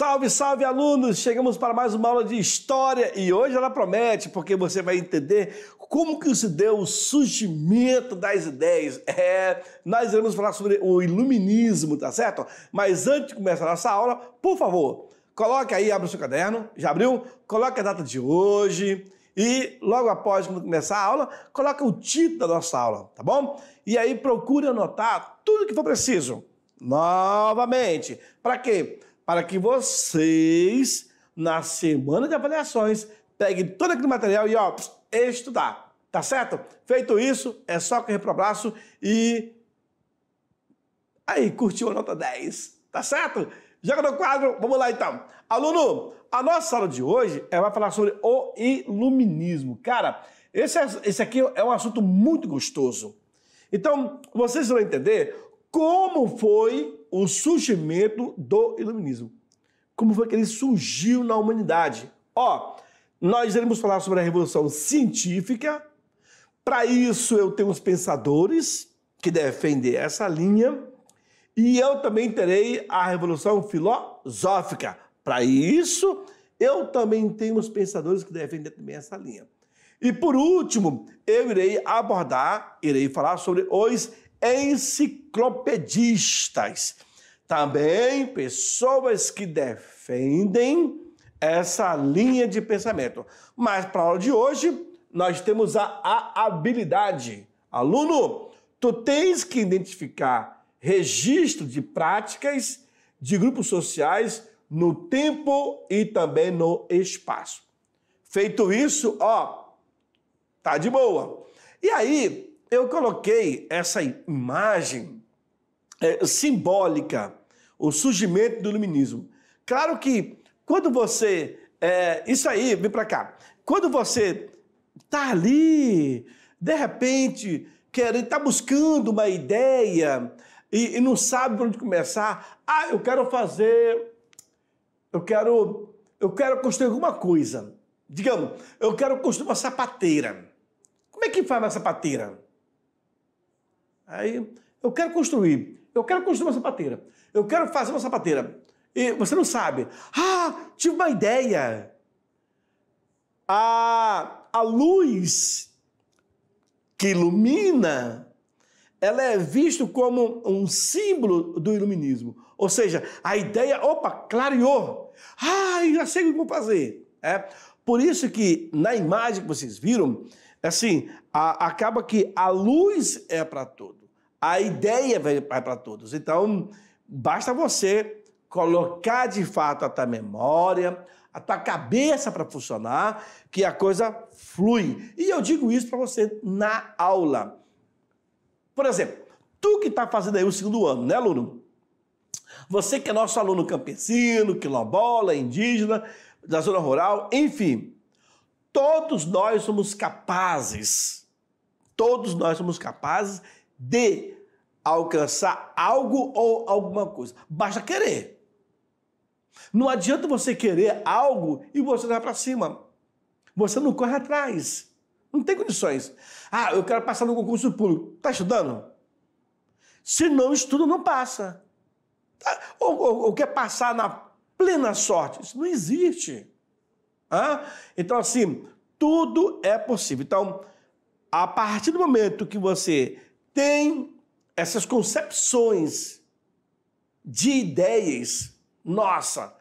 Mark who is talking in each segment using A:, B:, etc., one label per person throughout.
A: Salve, salve alunos! Chegamos para mais uma aula de história e hoje ela promete, porque você vai entender como que se deu o surgimento das ideias. É, nós iremos falar sobre o iluminismo, tá certo? Mas antes de começar a nossa aula, por favor, coloque aí, abre o seu caderno, já abriu? Coloque a data de hoje, e logo após começar a aula, coloca o título da nossa aula, tá bom? E aí procure anotar tudo que for preciso. Novamente, para quê? para que vocês, na semana de avaliações, peguem todo aquele material e ó, estudar. Tá certo? Feito isso, é só correr para o abraço e. Aí, curtiu a nota 10. Tá certo? Joga no quadro, vamos lá então. Aluno, a nossa aula de hoje é, vai falar sobre o iluminismo. Cara, esse, é, esse aqui é um assunto muito gostoso. Então, vocês vão entender como foi o surgimento do iluminismo. Como foi que ele surgiu na humanidade? Ó, nós iremos falar sobre a revolução científica. Para isso eu tenho os pensadores que defendem essa linha e eu também terei a revolução filosófica. Para isso eu também tenho os pensadores que defendem também essa linha. E por último, eu irei abordar, irei falar sobre os enciclopedistas, também pessoas que defendem essa linha de pensamento. Mas para a aula de hoje, nós temos a, a habilidade. Aluno, tu tens que identificar registro de práticas de grupos sociais no tempo e também no espaço. Feito isso, ó, tá de boa. E aí, eu coloquei essa imagem é, simbólica, o surgimento do iluminismo. Claro que quando você. É, isso aí, vem para cá. Quando você está ali, de repente, querendo, está buscando uma ideia e, e não sabe por onde começar. Ah, eu quero fazer. Eu quero. Eu quero construir alguma coisa. Digamos, eu quero construir uma sapateira. Como é que faz uma sapateira? Aí eu quero construir, eu quero construir uma sapateira, eu quero fazer uma sapateira. E você não sabe. Ah, tive uma ideia. A, a luz que ilumina ela é visto como um símbolo do iluminismo. Ou seja, a ideia, opa, clareou. Ah, já sei o que vou fazer. É. Por isso que na imagem que vocês viram, é assim, a, acaba que a luz é para todos a ideia vai para todos. Então, basta você colocar de fato a tua memória, a tua cabeça para funcionar, que a coisa flui. E eu digo isso para você na aula. Por exemplo, tu que está fazendo aí o segundo ano, né, aluno? Você que é nosso aluno campesino, quilombola, indígena, da zona rural, enfim, todos nós somos capazes, todos nós somos capazes de alcançar algo ou alguma coisa. Basta querer. Não adianta você querer algo e você não vai para cima. Você não corre atrás. Não tem condições. Ah, eu quero passar no concurso público. Está estudando? Se não estuda, não passa. Tá, ou, ou, ou, quer passar na plena sorte. Isso não existe. Ah? Então, assim, tudo é possível. Então, a partir do momento que você tem essas concepções de ideias, nossa,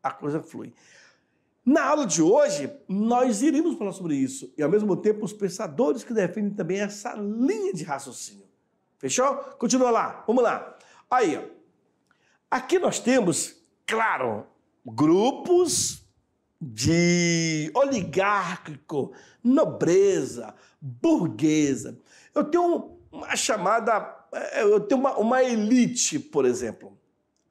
A: a coisa flui. Na aula de hoje, nós iremos falar sobre isso e, ao mesmo tempo, os pensadores que defendem também essa linha de raciocínio. Fechou? Continua lá, vamos lá. Aí, ó. aqui nós temos, claro, grupos de oligárquico, nobreza, burguesa. Eu tenho uma chamada, é, é, eu tenho uma, uma elite, por exemplo.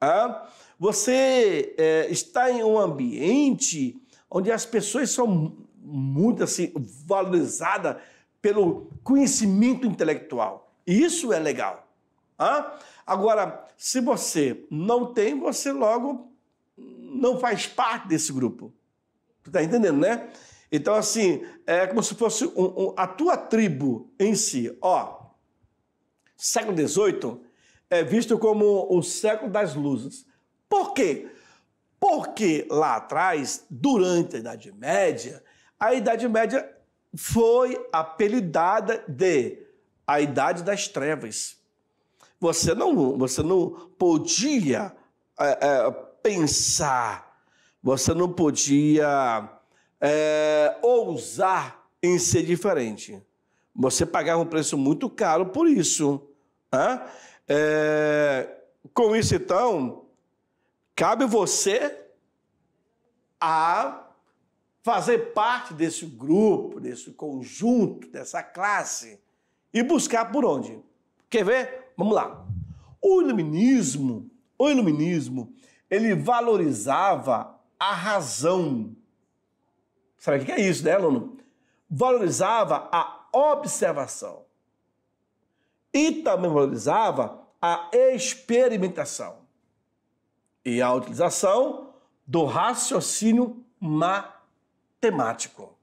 A: Ah, você é, está em um ambiente onde as pessoas são muito assim, valorizadas pelo conhecimento intelectual. Isso é legal. Ah? Agora, se você não tem, você logo não faz parte desse grupo. Tu tá entendendo, né? Então, assim, é como se fosse um, um, a tua tribo em si. Ó, século XVIII é visto como o século das luzes. Por quê? Porque lá atrás, durante a Idade Média, a Idade Média foi apelidada de a Idade das Trevas. Você não, você não podia é, é, pensar, você não podia é, ousar em ser diferente. Você pagava um preço muito caro por isso. Né? É, com isso, então, cabe você a fazer parte desse grupo, desse conjunto, dessa classe e buscar por onde? Quer ver? Vamos lá. O iluminismo, o iluminismo, ele valorizava a razão. Sabe o que é isso, né, aluno? Valorizava a observação e também valorizava a experimentação e a utilização do raciocínio matemático.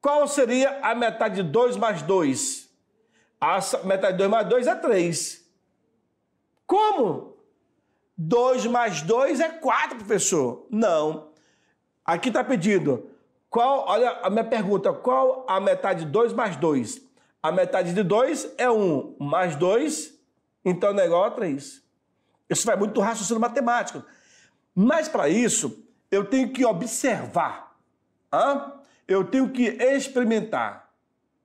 A: Qual seria a metade de 2 mais 2? A metade de 2 mais 2 é 3. Como? 2 mais 2 é 4, professor. Não. Aqui está pedindo. Qual, olha a minha pergunta, qual a metade de 2 mais 2? A metade de 2 é 1, um, mais 2, então é igual a 3. Isso vai muito do raciocínio matemático. Mas para isso, eu tenho que observar, hein? eu tenho que experimentar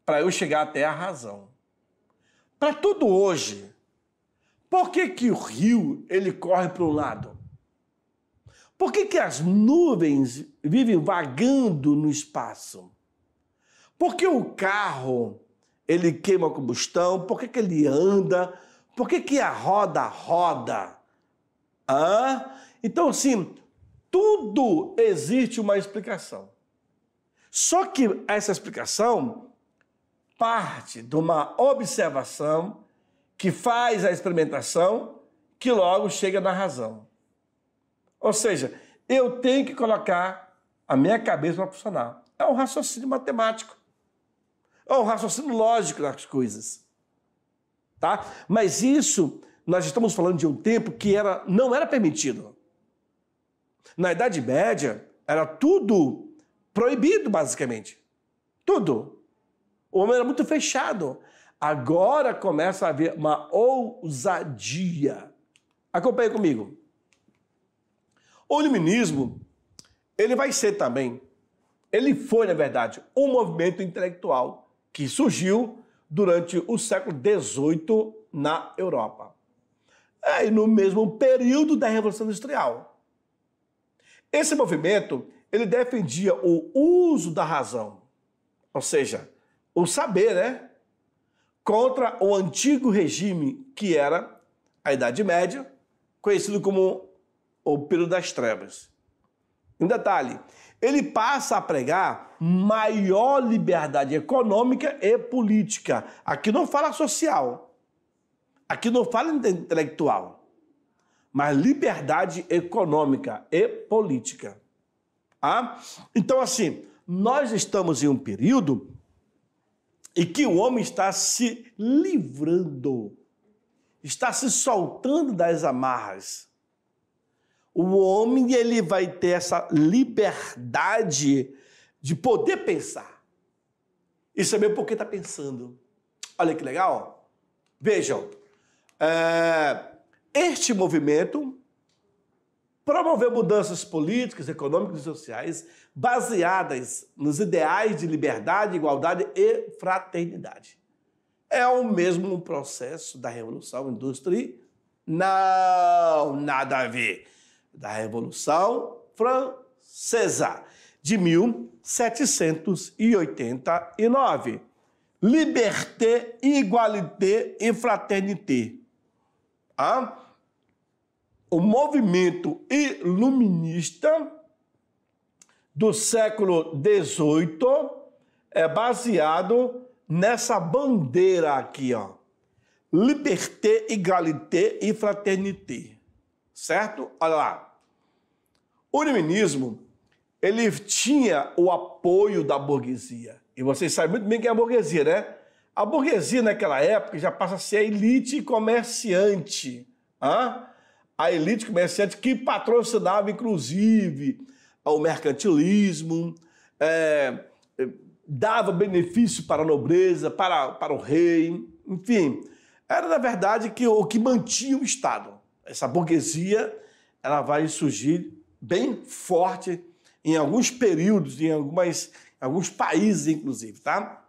A: para eu chegar até a razão. Para tudo hoje, por que, que o rio ele corre para um lado? Por que, que as nuvens vivem vagando no espaço? Por que o carro ele queima combustão? Por que, que ele anda? Por que, que a roda roda? Hã? Então, assim, tudo existe uma explicação. Só que essa explicação parte de uma observação que faz a experimentação, que logo chega na razão. Ou seja, eu tenho que colocar a minha cabeça para funcionar. É um raciocínio matemático. É um raciocínio lógico das coisas. Tá? Mas isso, nós estamos falando de um tempo que era, não era permitido. Na Idade Média, era tudo proibido, basicamente. Tudo. O homem era muito fechado. Agora começa a haver uma ousadia. Acompanhe comigo. O iluminismo, ele vai ser também, ele foi, na verdade, um movimento intelectual que surgiu durante o século XVIII na Europa. Aí, é, no mesmo período da Revolução Industrial. Esse movimento, ele defendia o uso da razão, ou seja, o saber, né? Contra o antigo regime que era a Idade Média, conhecido como ou período das trevas. Um detalhe, ele passa a pregar maior liberdade econômica e política. Aqui não fala social, aqui não fala intelectual, mas liberdade econômica e política. Ah? Então, assim, nós estamos em um período e que o homem está se livrando, está se soltando das amarras o homem ele vai ter essa liberdade de poder pensar e saber por que está pensando. Olha que legal. Vejam, é, este movimento promover mudanças políticas, econômicas e sociais baseadas nos ideais de liberdade, igualdade e fraternidade. É o mesmo processo da Revolução Industrial? Não, nada a ver da Revolução Francesa de 1789. Liberté, igualité e fraternité. O movimento iluminista do século XVIII é baseado nessa bandeira aqui, ó. Liberté, Igualité e fraternité. Certo? Olha lá. O iluminismo, ele tinha o apoio da burguesia. E vocês sabem muito bem quem é a burguesia, né? A burguesia naquela época já passa a ser a elite comerciante. Hã? A elite comerciante que patrocinava, inclusive, o mercantilismo, é, é dava benefício para a nobreza, para, para o rei, enfim. Era, na verdade, que, o que mantinha o Estado. Essa burguesia ela vai surgir bem forte em alguns períodos, em algumas, alguns países, inclusive, tá?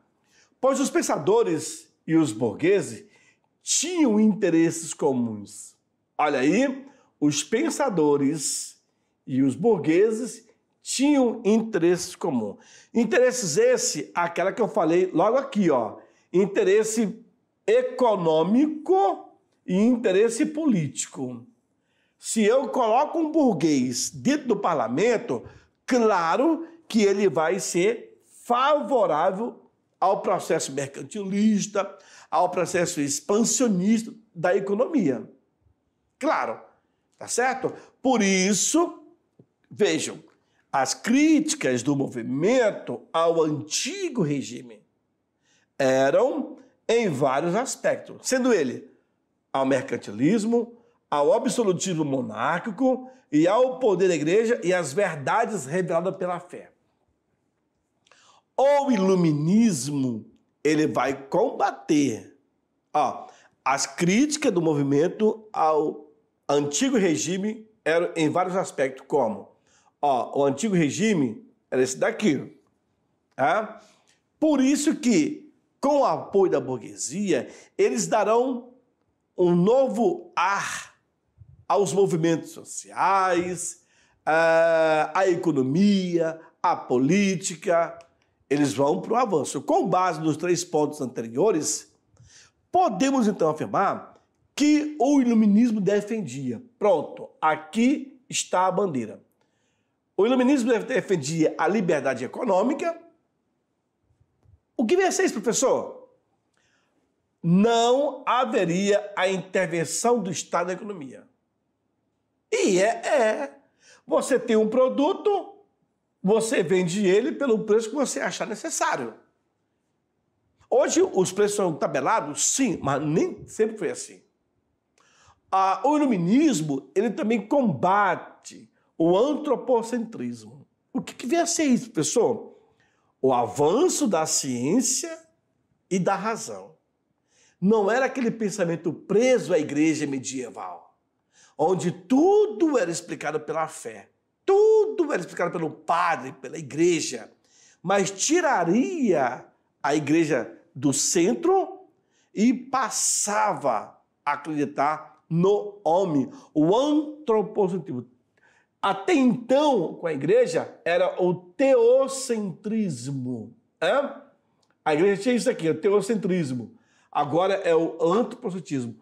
A: Pois os pensadores e os burgueses tinham interesses comuns. Olha aí, os pensadores e os burgueses tinham interesses comuns. Interesses esse, aquela que eu falei logo aqui, ó, interesse econômico e interesse político. Se eu coloco um burguês dentro do parlamento, claro que ele vai ser favorável ao processo mercantilista, ao processo expansionista da economia. Claro, tá certo? Por isso, vejam, as críticas do movimento ao antigo regime eram em vários aspectos, sendo ele ao mercantilismo, ao absolutismo monárquico e ao poder da igreja e às verdades reveladas pela fé. O iluminismo ele vai combater ó, as críticas do movimento ao antigo regime eram em vários aspectos, como ó, o antigo regime era esse daqui. Tá? Por isso que, com o apoio da burguesia, eles darão um novo ar aos movimentos sociais, à economia, à política. Eles vão para o avanço. Com base nos três pontos anteriores, podemos então afirmar que o iluminismo defendia. Pronto, aqui está a bandeira. O iluminismo defendia a liberdade econômica. O que vem a isso, professor? Não haveria a intervenção do Estado na economia. E é, é. Você tem um produto, você vende ele pelo preço que você achar necessário. Hoje os preços são tabelados, sim, mas nem sempre foi assim. Ah, o iluminismo ele também combate o antropocentrismo. O que, que vem a ser isso, pessoal? O avanço da ciência e da razão. Não era aquele pensamento preso à igreja medieval onde tudo era explicado pela fé, tudo era explicado pelo padre, pela igreja, mas tiraria a igreja do centro e passava a acreditar no homem, o antropocentrismo. Até então, com a igreja, era o teocentrismo. É? A igreja tinha isso aqui, o teocentrismo. Agora é o antropocentrismo.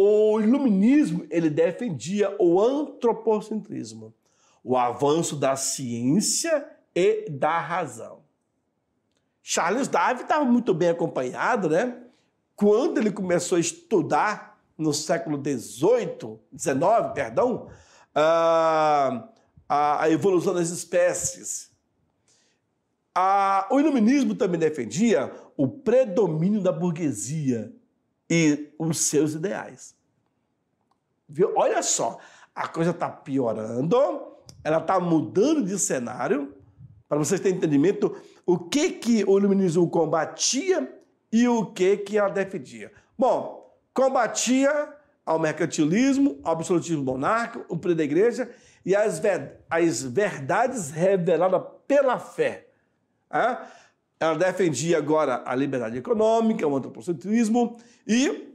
A: O iluminismo ele defendia o antropocentrismo, o avanço da ciência e da razão. Charles Darwin estava muito bem acompanhado, né? Quando ele começou a estudar no século XVIII, XIX, perdão, ah, a, a evolução das espécies. A, ah, o iluminismo também defendia o predomínio da burguesia e os seus ideais. Viu? Olha só, a coisa está piorando, ela está mudando de cenário. Para vocês terem entendimento, o que, que o iluminismo combatia e o que, que ela defendia. Bom, combatia ao mercantilismo, ao absolutismo monárquico, o poder da igreja e as, verdades reveladas pela fé. Ah? Ela defendia agora a liberdade econômica, o antropocentrismo e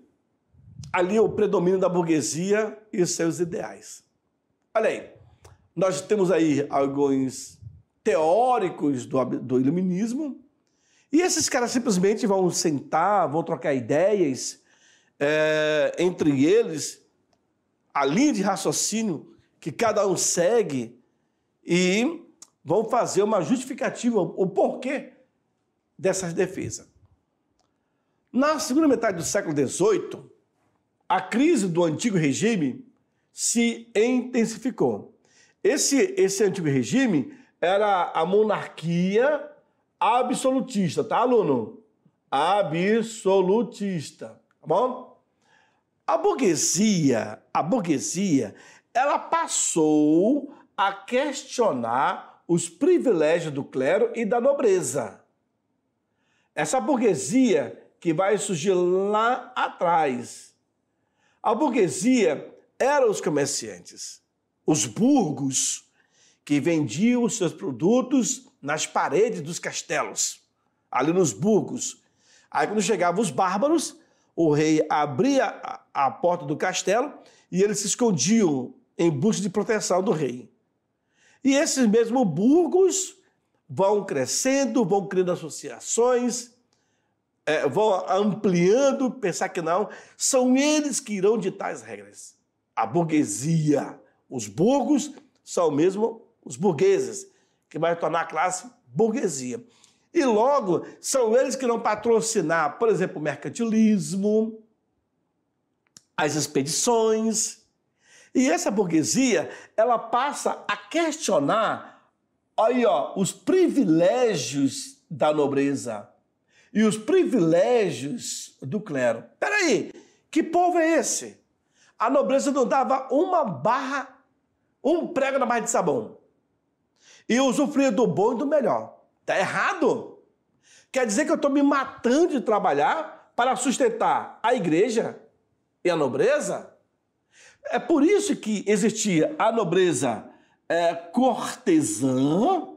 A: ali o predomínio da burguesia e seus ideais. Olha aí, nós temos aí alguns teóricos do, do iluminismo, e esses caras simplesmente vão sentar, vão trocar ideias é, entre eles, a linha de raciocínio que cada um segue, e vão fazer uma justificativa, o porquê dessas defesas. Na segunda metade do século XVIII, a crise do antigo regime se intensificou. Esse, esse antigo regime era a monarquia absolutista, tá, aluno? Absolutista, tá bom? A burguesia, a burguesia, ela passou a questionar os privilégios do clero e da nobreza. Essa burguesia que vai surgir lá atrás. A burguesia eram os comerciantes, os burgos que vendiam os seus produtos nas paredes dos castelos, ali nos burgos. Aí quando chegavam os bárbaros, o rei abria a porta do castelo e eles se escondiam em busca de proteção do rei. E esses mesmos burgos vão crescendo, vão criando associações, é, vão ampliando, pensar que não, são eles que irão ditar as regras. A burguesia, os burgos, são mesmo os burgueses, que vai tornar a classe burguesia. E logo, são eles que vão patrocinar, por exemplo, o mercantilismo, as expedições. E essa burguesia, ela passa a questionar Aí, ó, os privilégios da nobreza e os privilégios do clero. Peraí, que povo é esse? A nobreza não dava uma barra, um prego na barra de sabão. E usufruía do bom e do melhor. Tá errado. Quer dizer que eu estou me matando de trabalhar para sustentar a igreja e a nobreza? É por isso que existia a nobreza é, cortesã,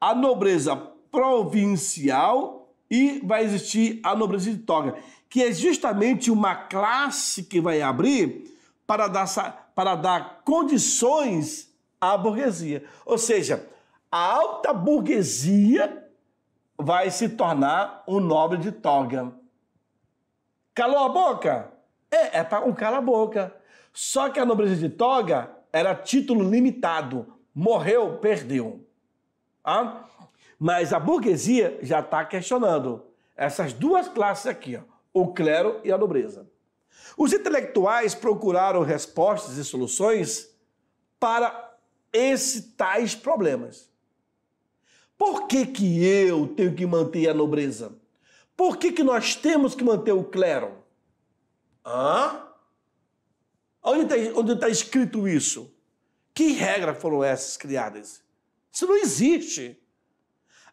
A: a nobreza provincial e vai existir a nobreza de toga, que é justamente uma classe que vai abrir para dar, para dar condições à burguesia. Ou seja, a alta burguesia vai se tornar um nobre de toga. Calou a boca? É, é para um cala a boca. Só que a nobreza de toga era título limitado morreu, perdeu. Ah? Mas a burguesia já está questionando essas duas classes aqui, ó, o clero e a nobreza. Os intelectuais procuraram respostas e soluções para esses tais problemas. Por que, que eu tenho que manter a nobreza? Por que, que nós temos que manter o clero? Hã? Onde está tá escrito isso? Que regras foram essas criadas? Isso não existe.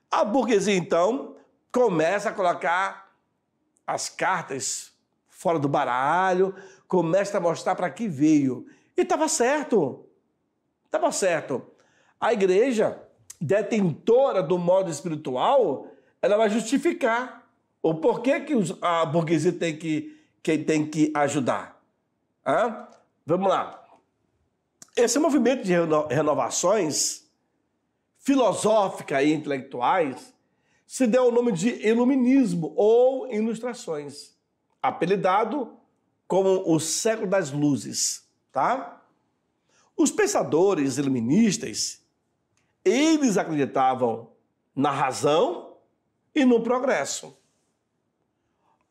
A: A burguesia, então, começa a colocar as cartas fora do baralho, começa a mostrar para que veio. E estava certo. Estava certo. A igreja, detentora do modo espiritual, ela vai justificar o porquê que a burguesia tem que, que, tem que ajudar. Hã? Vamos lá esse movimento de renovações filosóficas e intelectuais se deu o nome de iluminismo ou ilustrações, apelidado como o século das luzes, tá? Os pensadores iluministas, eles acreditavam na razão e no progresso.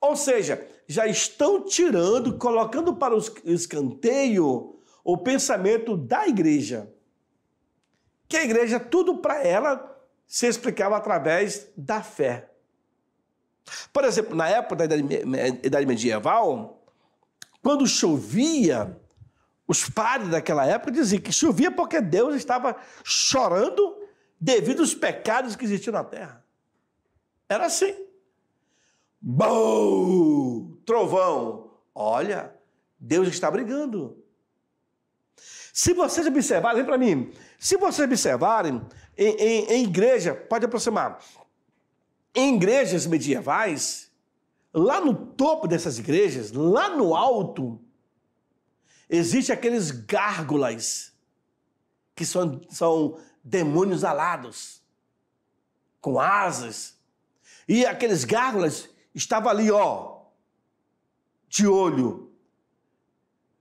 A: Ou seja, já estão tirando, colocando para o escanteio o pensamento da igreja. Que a igreja, tudo para ela, se explicava através da fé. Por exemplo, na época da Idade, Medieval, quando chovia, os padres daquela época diziam que chovia porque Deus estava chorando devido aos pecados que existiam na terra. Era assim. Bom, trovão. Olha, Deus está brigando. Se vocês observarem, para mim, se vocês observarem, em, em, em igreja, pode aproximar, em igrejas medievais, lá no topo dessas igrejas, lá no alto, existe aqueles gárgulas, que são, são demônios alados, com asas. E aqueles gárgulas estavam ali, ó, de olho.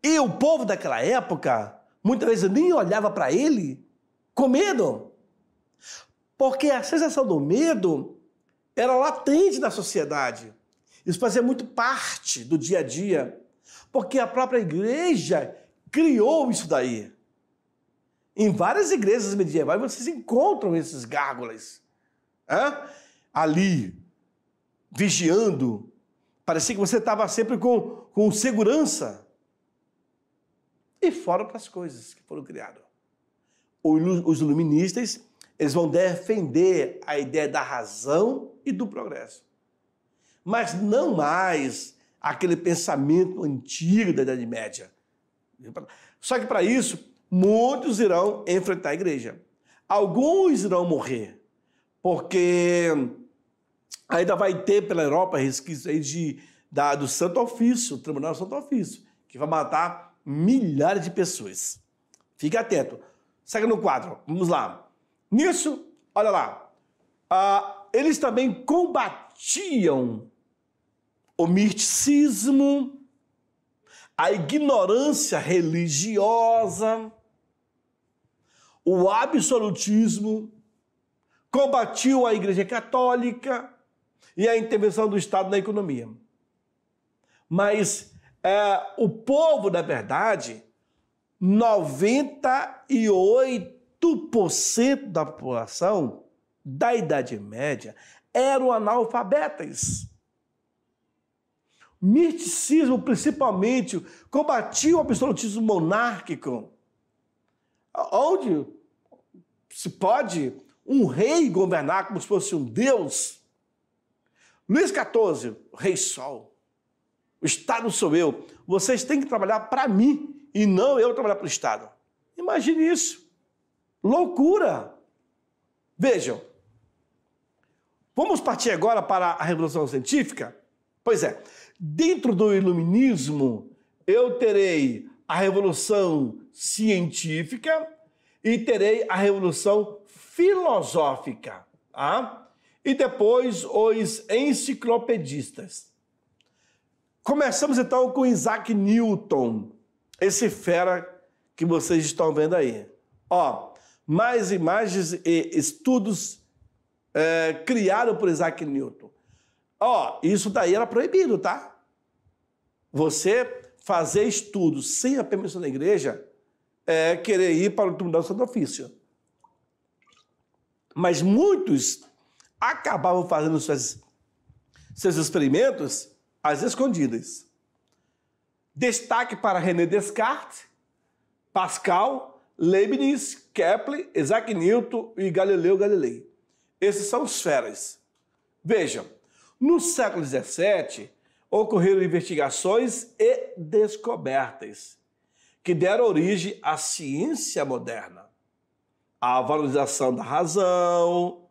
A: E o povo daquela época Muitas vezes eu nem olhava para ele com medo. Porque a sensação do medo era latente na sociedade. Isso fazia muito parte do dia a dia. Porque a própria igreja criou isso daí. Em várias igrejas medievais vocês encontram esses gárgulas. Ali, vigiando. Parecia que você estava sempre com, com segurança e fora para as coisas que foram criadas. Os iluministas eles vão defender a ideia da razão e do progresso, mas não mais aquele pensamento antigo da Idade Média. Só que para isso, muitos irão enfrentar a igreja. Alguns irão morrer, porque ainda vai ter pela Europa resquício aí de, da, do Santo Ofício, o Tribunal do Santo Ofício, que vai matar milhares de pessoas. Fique atento. Segue no quadro. Vamos lá. Nisso, olha lá. Ah, eles também combatiam o misticismo, a ignorância religiosa, o absolutismo, combatiam a Igreja Católica e a intervenção do Estado na economia. Mas é, o povo, na verdade, 98% da população da Idade Média eram analfabetas. Misticismo, principalmente, combatia o absolutismo monárquico, onde se pode um rei governar como se fosse um deus. Luís XIV, Rei Sol. O Estado sou eu. Vocês têm que trabalhar para mim e não eu trabalhar para o Estado. Imagine isso. Loucura! Vejam, vamos partir agora para a Revolução Científica? Pois é, dentro do Iluminismo, eu terei a Revolução Científica e terei a Revolução Filosófica. ah? E depois os enciclopedistas. Começamos então com Isaac Newton, esse fera que vocês estão vendo aí. Ó, mais imagens e estudos é, criados por Isaac Newton. Ó, isso daí era proibido, tá? Você fazer estudos sem a permissão da igreja é querer ir para o tribunal do santo ofício. Mas muitos acabavam fazendo seus seus experimentos as Escondidas. Destaque para René Descartes, Pascal, Leibniz, Kepler, Isaac Newton e Galileu Galilei. Esses são os feras. Vejam, no século XVII ocorreram investigações e descobertas que deram origem à ciência moderna, à valorização da razão,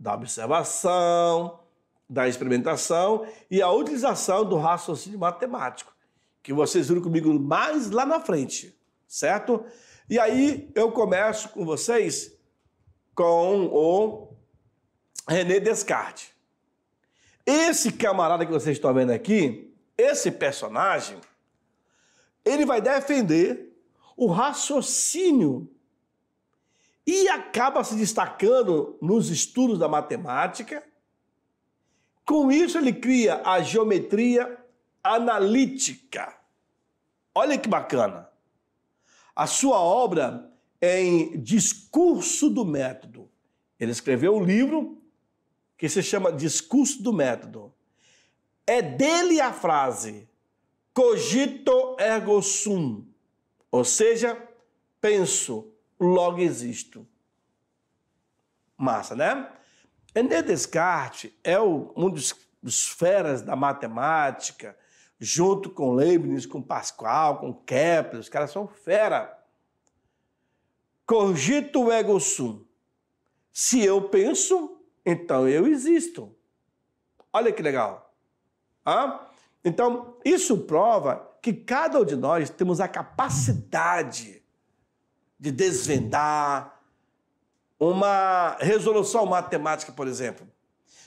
A: da observação, da experimentação e a utilização do raciocínio matemático, que vocês viram comigo mais lá na frente, certo? E aí eu começo com vocês com o René Descartes. Esse camarada que vocês estão vendo aqui, esse personagem, ele vai defender o raciocínio e acaba se destacando nos estudos da matemática com isso, ele cria a geometria analítica. Olha que bacana. A sua obra é em Discurso do Método. Ele escreveu um livro que se chama Discurso do Método. É dele a frase cogito ergo sum, ou seja, penso, logo existo. Massa, né? René Descartes é o, um dos, dos feras da matemática, junto com Leibniz, com Pascal, com Kepler, os caras são fera. Cogito ego sum. Se eu penso, então eu existo. Olha que legal. Hã? Então, isso prova que cada um de nós temos a capacidade de desvendar, uma resolução matemática, por exemplo.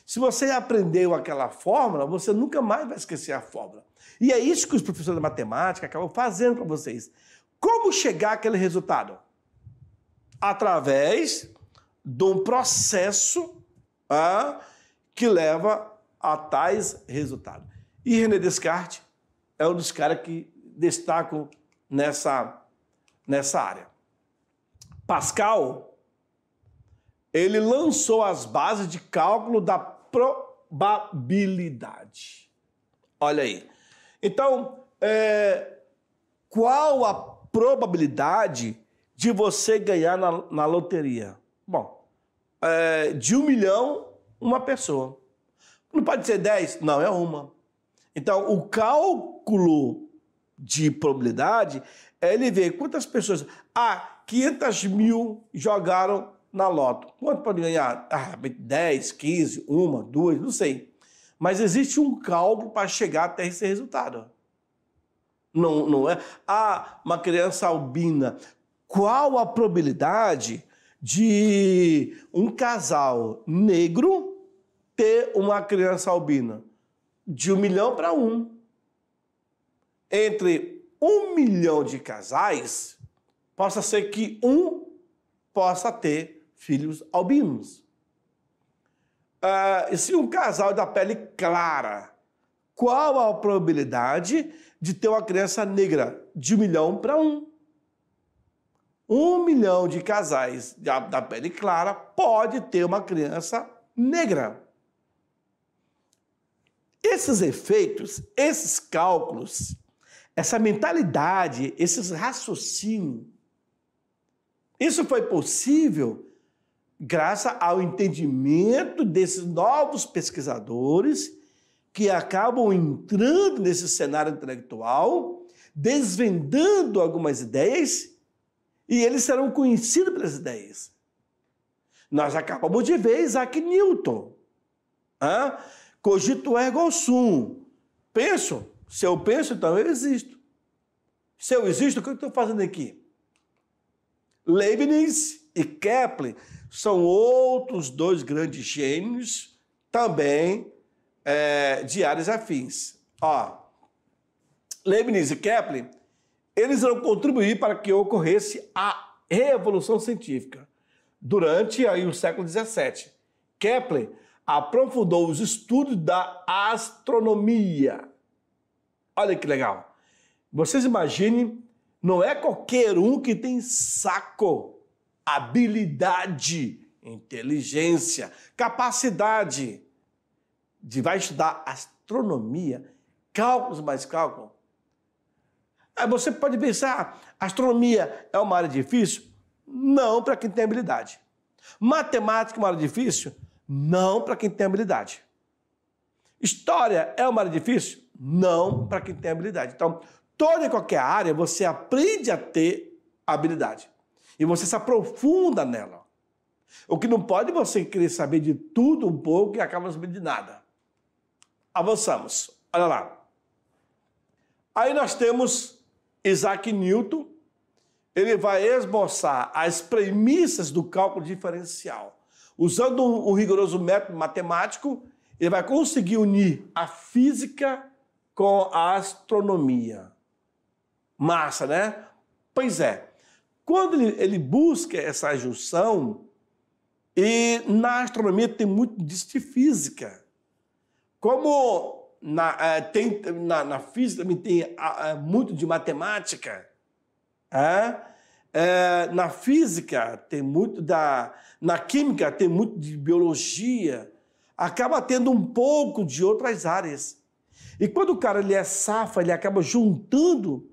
A: Se você aprendeu aquela fórmula, você nunca mais vai esquecer a fórmula. E é isso que os professores de matemática acabam fazendo para vocês. Como chegar àquele resultado? Através de um processo ah, que leva a tais resultados. E René Descartes é um dos caras que destacam nessa, nessa área. Pascal ele lançou as bases de cálculo da probabilidade. Olha aí. Então, é, qual a probabilidade de você ganhar na, na loteria? Bom, é, de um milhão, uma pessoa. Não pode ser dez? Não, é uma. Então, o cálculo de probabilidade é ele ver quantas pessoas. Ah, 500 mil jogaram na loto. Quanto pode ganhar? Ah, 10, 15, uma, duas, não sei. Mas existe um cálculo para chegar até esse resultado. Não, não é? Ah, uma criança albina. Qual a probabilidade de um casal negro ter uma criança albina? De um milhão para um. Entre um milhão de casais, possa ser que um possa ter filhos albinos. Ah, e se um casal é da pele clara, qual a probabilidade de ter uma criança negra? De um milhão para um. Um milhão de casais da, da pele clara pode ter uma criança negra. Esses efeitos, esses cálculos, essa mentalidade, esses raciocínio, isso foi possível graças ao entendimento desses novos pesquisadores que acabam entrando nesse cenário intelectual, desvendando algumas ideias, e eles serão conhecidos pelas ideias. Nós acabamos de ver Isaac Newton, hein? cogito ergo sum. Penso, se eu penso, então eu existo. Se eu existo, o que eu estou fazendo aqui? Leibniz e Kepler são outros dois grandes gênios, também é, de áreas afins. Ó, Leibniz e Kepler, eles vão contribuir para que ocorresse a revolução científica durante aí, o século XVII. Kepler aprofundou os estudos da astronomia. Olha que legal. Vocês imaginem, não é qualquer um que tem saco habilidade, inteligência, capacidade de vai estudar astronomia, cálculos mais cálculo. Aí você pode pensar, astronomia é uma área difícil? Não para quem tem habilidade. Matemática é uma área difícil? Não para quem tem habilidade. História é uma área difícil? Não para quem tem habilidade. Então, toda e qualquer área você aprende a ter habilidade. E você se aprofunda nela. O que não pode é você querer saber de tudo um pouco e acaba sabendo de nada. Avançamos. Olha lá. Aí nós temos Isaac Newton. Ele vai esboçar as premissas do cálculo diferencial. Usando um, um rigoroso método matemático, ele vai conseguir unir a física com a astronomia. Massa, né? Pois é. Quando ele, ele busca essa junção, e na astronomia tem muito disso de física. Como na, eh, tem, na, na física também tem ah, ah, muito de matemática. É? É, na física tem muito da. Na química tem muito de biologia. Acaba tendo um pouco de outras áreas. E quando o cara ele é safa, ele acaba juntando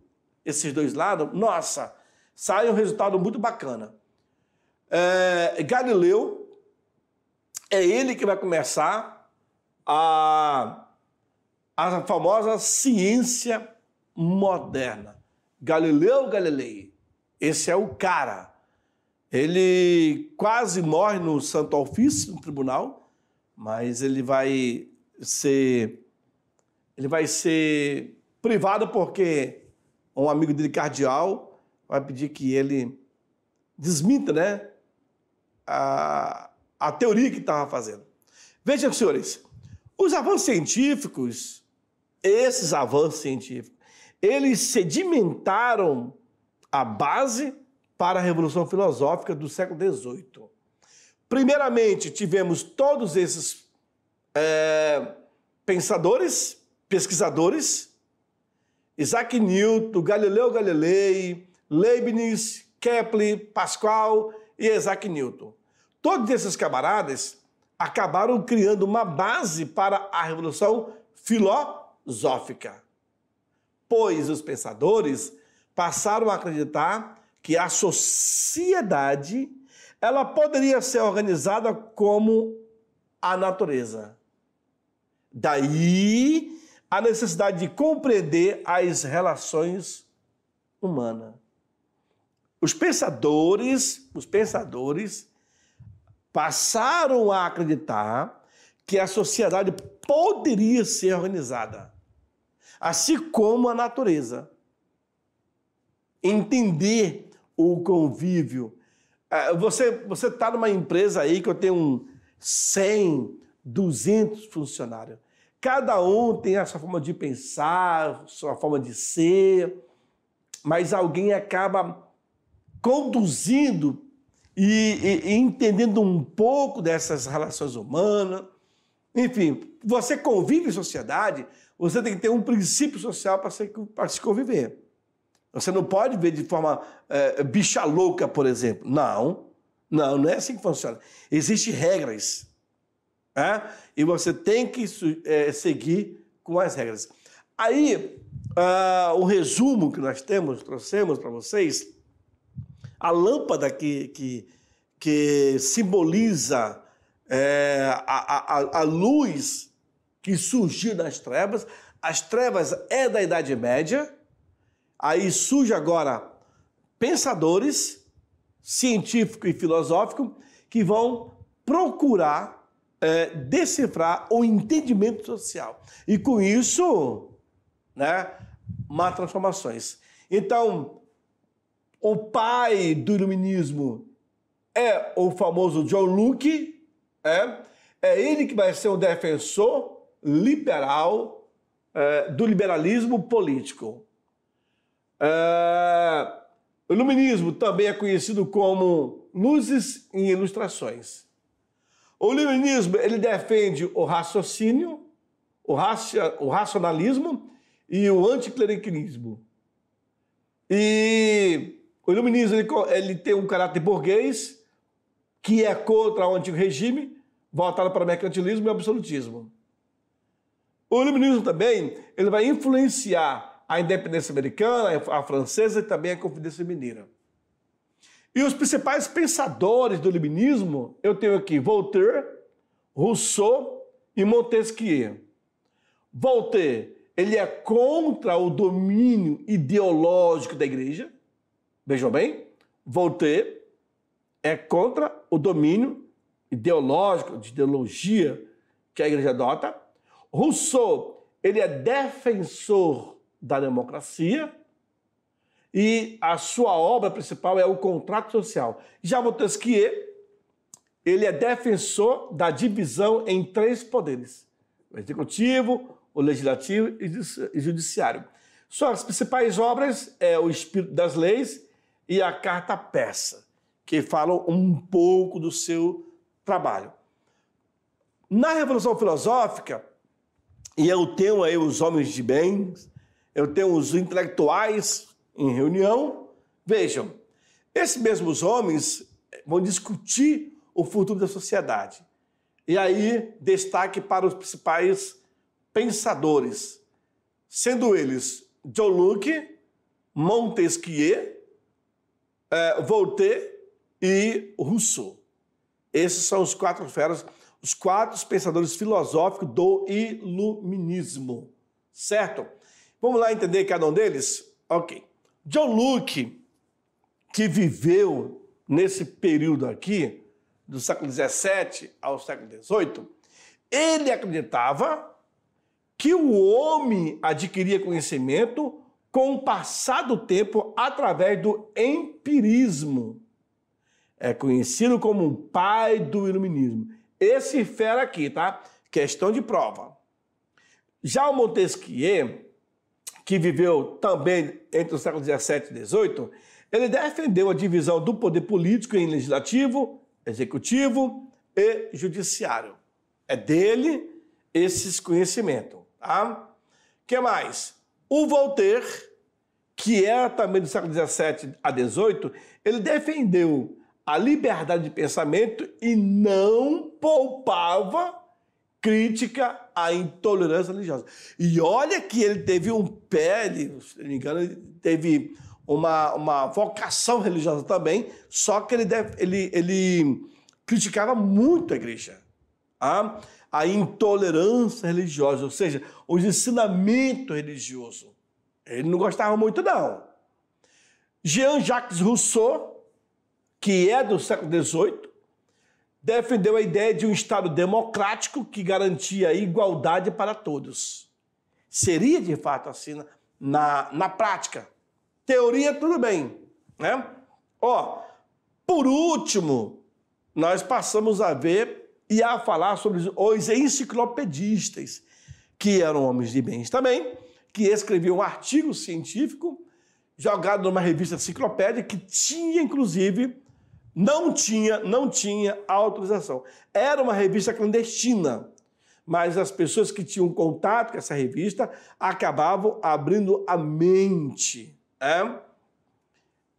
A: esses dois lados, nossa, sai um resultado muito bacana. É, Galileu é ele que vai começar a, a famosa ciência moderna. Galileu Galilei, esse é o cara. Ele quase morre no Santo Ofício, no tribunal, mas ele vai ser ele vai ser privado porque um amigo dele cardeal vai pedir que ele desminta né, a, a teoria que estava fazendo. Vejam, senhores, os avanços científicos, esses avanços científicos, eles sedimentaram a base para a Revolução Filosófica do século XVIII. Primeiramente, tivemos todos esses é, pensadores, pesquisadores, Isaac Newton, Galileu Galilei, Leibniz, Kepler, Pascal e Isaac Newton. Todos esses camaradas acabaram criando uma base para a revolução filosófica, pois os pensadores passaram a acreditar que a sociedade ela poderia ser organizada como a natureza. Daí a necessidade de compreender as relações humanas. Os pensadores, os pensadores passaram a acreditar que a sociedade poderia ser organizada, assim como a natureza. Entender o convívio. É, você você está numa empresa aí que eu tenho um 100, 200 funcionários. Cada um tem a sua forma de pensar, sua forma de ser, mas alguém acaba conduzindo e, e, entendendo um pouco dessas relações humanas. Enfim, você convive em sociedade, você tem que ter um princípio social para se, se conviver. Você não pode ver de forma é, bicha louca, por exemplo. Não, não, não é assim que funciona. Existem regras. É? E você tem que é, seguir com as regras. Aí, uh, o resumo que nós temos, trouxemos para vocês, a lâmpada que, que, que simboliza é, a, a, a luz que surgiu nas trevas. As trevas é da Idade Média, aí surge agora pensadores científico e filosófico que vão procurar é, decifrar o entendimento social. E com isso, né, má transformações. Então, o pai do iluminismo é o famoso John Locke, é, é ele que vai ser um defensor liberal é, do liberalismo político. É, o iluminismo também é conhecido como luzes e ilustrações. O iluminismo ele defende o raciocínio, o, racia, o racionalismo e o anticlericalismo. E o iluminismo ele, ele tem um caráter burguês, que é contra o antigo regime, voltado para o mercantilismo e absolutismo. O iluminismo também ele vai influenciar a independência americana, a francesa e também a Confidência Mineira. E os principais pensadores do iluminismo, eu tenho aqui Voltaire, Rousseau e Montesquieu. Voltaire, ele é contra o domínio ideológico da igreja vejam bem, Voltaire é contra o domínio ideológico, de ideologia que a igreja adota. Rousseau, ele é defensor da democracia e a sua obra principal é o contrato social. Já Montesquieu, ele é defensor da divisão em três poderes, o executivo, o legislativo e o judiciário. Suas principais obras é o Espírito das Leis e a carta persa, que falam um pouco do seu trabalho. Na Revolução Filosófica, e eu tenho aí os homens de bem, eu tenho os intelectuais em reunião, vejam, esses mesmos homens vão discutir o futuro da sociedade. E aí, destaque para os principais pensadores, sendo eles John Locke, Montesquieu, é, Voltaire e Rousseau. Esses são os quatro feras, os quatro pensadores filosóficos do iluminismo, certo? Vamos lá entender cada um deles? Ok. John Locke, que viveu nesse período aqui, do século XVII ao século XVIII, ele acreditava que o homem adquiria conhecimento com o passar do tempo através do empirismo. É conhecido como o pai do iluminismo. Esse fera aqui, tá? Questão de prova. Já o Montesquieu, que viveu também entre os séculos 17 e 18, ele defendeu a divisão do poder político em legislativo, executivo e judiciário. É dele esses conhecimentos, tá? Que mais? O Voltaire, que é também do século XVII a XVIII, ele defendeu a liberdade de pensamento e não poupava crítica à intolerância religiosa. E olha que ele teve um pé, se não me engano, ele teve uma, uma vocação religiosa também, só que ele, ele, ele criticava muito a igreja. Ah? a intolerância religiosa, ou seja, os ensinamentos religiosos. Ele não gostava muito, não. Jean-Jacques Rousseau, que é do século XVIII, defendeu a ideia de um Estado democrático que garantia igualdade para todos. Seria, de fato, assim na, na prática. Teoria, tudo bem. Né? Ó, por último, nós passamos a ver e a falar sobre os enciclopedistas, que eram homens de bens também, que escreviam um artigo científico jogado numa revista enciclopédia que tinha, inclusive, não tinha, não tinha autorização. Era uma revista clandestina, mas as pessoas que tinham contato com essa revista acabavam abrindo a mente. É?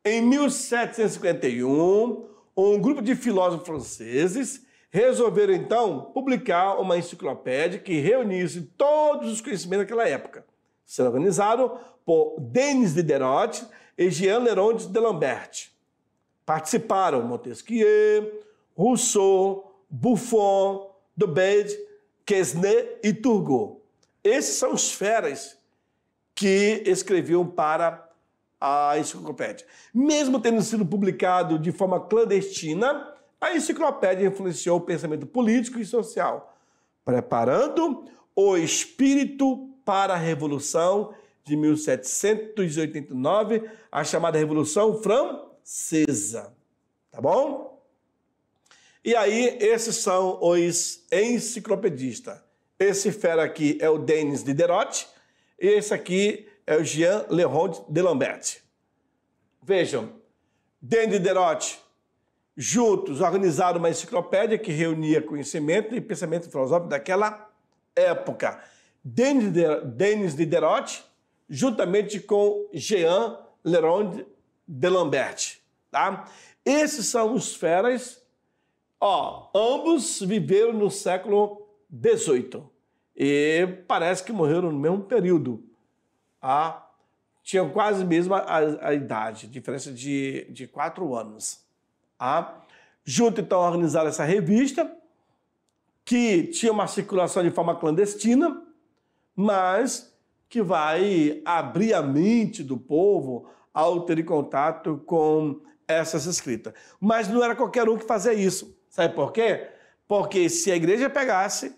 A: Em 1751, um grupo de filósofos franceses resolveram então publicar uma enciclopédia que reunisse todos os conhecimentos daquela época. Sendo organizado por Denis Diderot e Jean Leronde de Lambert. Participaram Montesquieu, Rousseau, Buffon, Debede, Quesnay e Turgot. Esses são os feras que escreviam para a enciclopédia. Mesmo tendo sido publicado de forma clandestina, a enciclopédia influenciou o pensamento político e social, preparando o espírito para a Revolução de 1789, a chamada Revolução Francesa. Tá bom? E aí, esses são os enciclopedistas. Esse fera aqui é o Denis Diderot, e esse aqui é o Jean Leron de Lambert. Vejam, Denis Diderot juntos organizaram uma enciclopédia que reunia conhecimento e pensamento filosófico daquela época. Denis Diderot, juntamente com Jean Lerond de Lambert. Tá? Esses são os feras. Ó, ambos viveram no século XVIII e parece que morreram no mesmo período. Ah, tinham quase mesmo a, mesma idade, diferença de, de quatro anos. Tá? Junto então a organizar essa revista, que tinha uma circulação de forma clandestina, mas que vai abrir a mente do povo ao ter contato com essas escritas. Mas não era qualquer um que fazia isso. Sabe por quê? Porque se a igreja pegasse,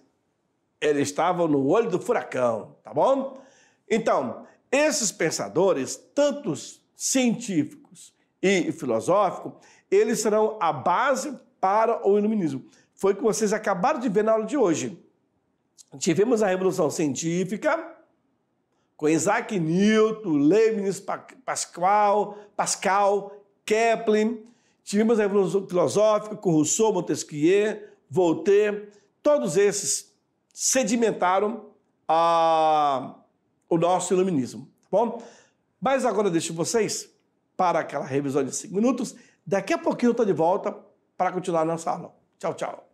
A: eles estavam no olho do furacão, tá bom? Então, esses pensadores, tantos científicos e filosóficos, eles serão a base para o iluminismo. Foi o que vocês acabaram de ver na aula de hoje. Tivemos a Revolução Científica, com Isaac Newton, Leibniz, Pascal, Pascal, Kepler. Tivemos a Revolução Filosófica, com Rousseau, Montesquieu, Voltaire. Todos esses sedimentaram ah, o nosso iluminismo. Tá bom? Mas agora eu deixo vocês para aquela revisão de cinco minutos Daqui a pouquinho eu estou de volta para continuar nossa aula. Tchau, tchau.